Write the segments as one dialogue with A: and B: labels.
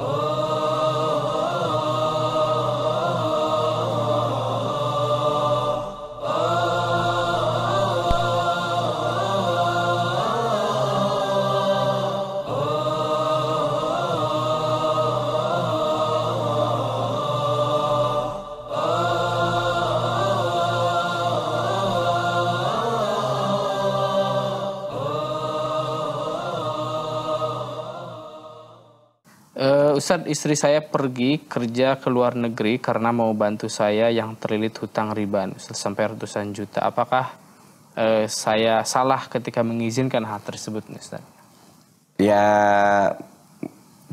A: Oh. Uh, Ustadz istri saya pergi kerja ke luar negeri karena mau bantu saya yang terlilit hutang riba sampai ratusan juta. Apakah uh, saya salah ketika mengizinkan hal tersebut Ustaz? Ya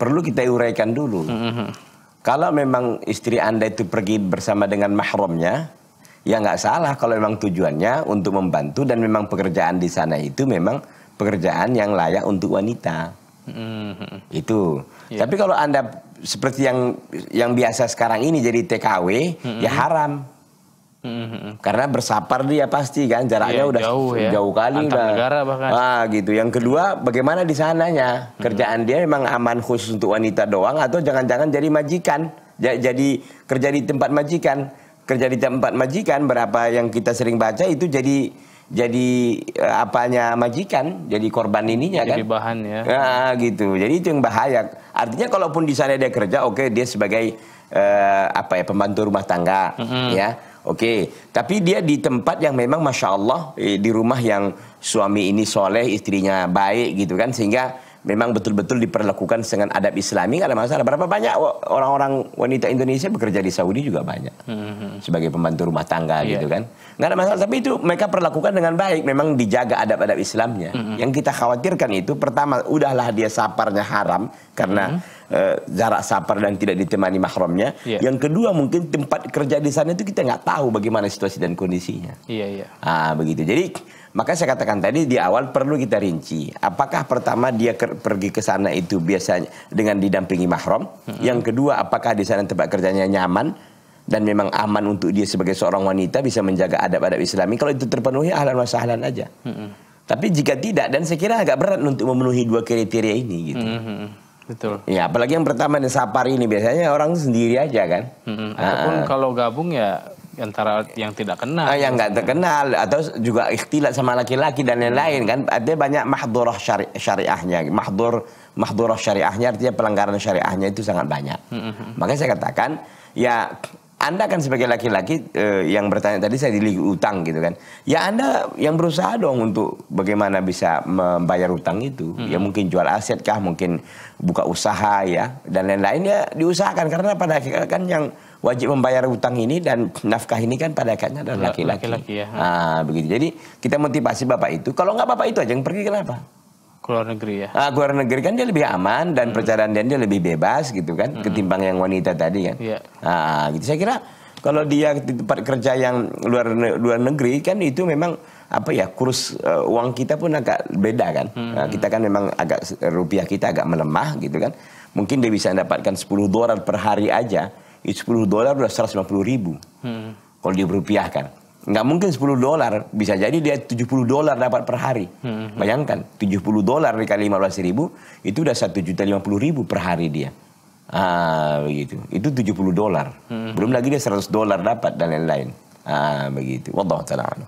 A: perlu kita uraikan dulu. Mm -hmm. Kalau memang istri Anda itu pergi bersama dengan mahramnya, ya nggak salah kalau memang tujuannya untuk membantu dan memang pekerjaan di sana itu memang pekerjaan yang layak untuk wanita. Mm-hmm. Itu. Yeah. Tapi kalau Anda seperti yang yang biasa sekarang ini jadi TKW, mm-hmm. ya haram. Mm-hmm. Karena bersapar dia pasti kan jaraknya yeah, udah jauh, ya. jauh kali Antar negara bahkan. Ah, gitu. Yang kedua, bagaimana di sananya? Mm-hmm. Kerjaan dia memang aman khusus untuk wanita doang atau jangan-jangan jadi majikan? Jadi kerja di tempat majikan. Kerja di tempat majikan berapa yang kita sering baca itu jadi jadi eh, apanya majikan, jadi korban ininya jadi kan. Jadi bahan ya. Nah, gitu. Jadi itu yang bahaya. Artinya kalaupun di sana dia kerja, oke okay, dia sebagai uh, apa ya pembantu rumah tangga, mm -hmm. ya. Oke, okay. tapi dia di tempat yang memang masya Allah eh, di rumah yang suami ini soleh, istrinya baik gitu kan, sehingga memang betul-betul diperlakukan dengan adab Islami ada masalah. Berapa banyak orang-orang wanita Indonesia bekerja di Saudi juga banyak hmm. sebagai pembantu rumah tangga yeah. gitu kan, nggak ada masalah. Tapi itu mereka perlakukan dengan baik, memang dijaga adab-adab Islamnya. Hmm. Yang kita khawatirkan itu pertama, udahlah dia saparnya haram karena hmm. Uh, jarak sapar dan tidak ditemani mahramnya. Yeah. Yang kedua mungkin tempat kerja di sana itu kita nggak tahu bagaimana situasi dan kondisinya. Iya yeah, iya. Yeah. Ah begitu. Jadi maka saya katakan tadi di awal perlu kita rinci. Apakah pertama dia ke, pergi ke sana itu biasanya dengan didampingi mahram? Hmm. Yang kedua, apakah di sana tempat kerjanya nyaman dan memang aman untuk dia sebagai seorang wanita bisa menjaga adab-adab Islami? Kalau itu terpenuhi, ahlan wa sahlan aja. Hmm. Tapi jika tidak, dan saya kira agak berat untuk memenuhi dua kriteria ini gitu. Hmm. Betul. Ya, apalagi yang pertama dan safari ini biasanya orang sendiri aja kan. Hmm, ataupun uh, kalau gabung ya antara yang tidak kenal ah, yang nggak terkenal atau juga ikhtilat sama laki-laki dan lain-lain kan ada banyak mahdurah syari syariahnya mahdur mahdurah syariahnya artinya pelanggaran syariahnya itu sangat banyak mm-hmm. makanya saya katakan ya anda kan sebagai laki-laki eh, yang bertanya tadi saya dilih utang gitu kan. Ya Anda yang berusaha dong untuk bagaimana bisa membayar utang itu. Hmm. Ya mm-hmm. mungkin jual aset kah, mungkin buka usaha ya dan lain-lain ya diusahakan karena pada akhirnya kan yang wajib membayar utang ini dan nafkah ini kan pada akhirnya adalah laki-laki. ya. Nah, begitu. Jadi kita motivasi bapak itu. Kalau nggak bapak itu aja yang pergi kenapa? Keluar negeri ya. Nah, keluar negeri kan dia lebih aman dan hmm. perjalanan dia lebih bebas gitu kan, hmm. ketimbang yang wanita tadi kan. Ya. Nah, gitu saya kira kalau dia di tempat kerja yang luar luar negeri kan itu memang apa ya kurs uh, uang kita pun agak beda kan hmm. nah, kita kan memang agak rupiah kita agak melemah gitu kan mungkin dia bisa mendapatkan 10 dolar per hari aja 10 dolar udah 150 ribu. Hmm. Kalau dia berupiahkan. Nggak mungkin 10 dolar, bisa jadi dia 70 dolar dapat per hari. Hmm. hmm. Bayangkan, 70 dolar dikali 15 ribu, itu udah 1 juta 50 ribu per hari dia. Ah, begitu. Itu 70 dolar. Hmm, hmm. Belum lagi dia 100 dolar dapat dan lain-lain. Ah, begitu. Wallahu ta'ala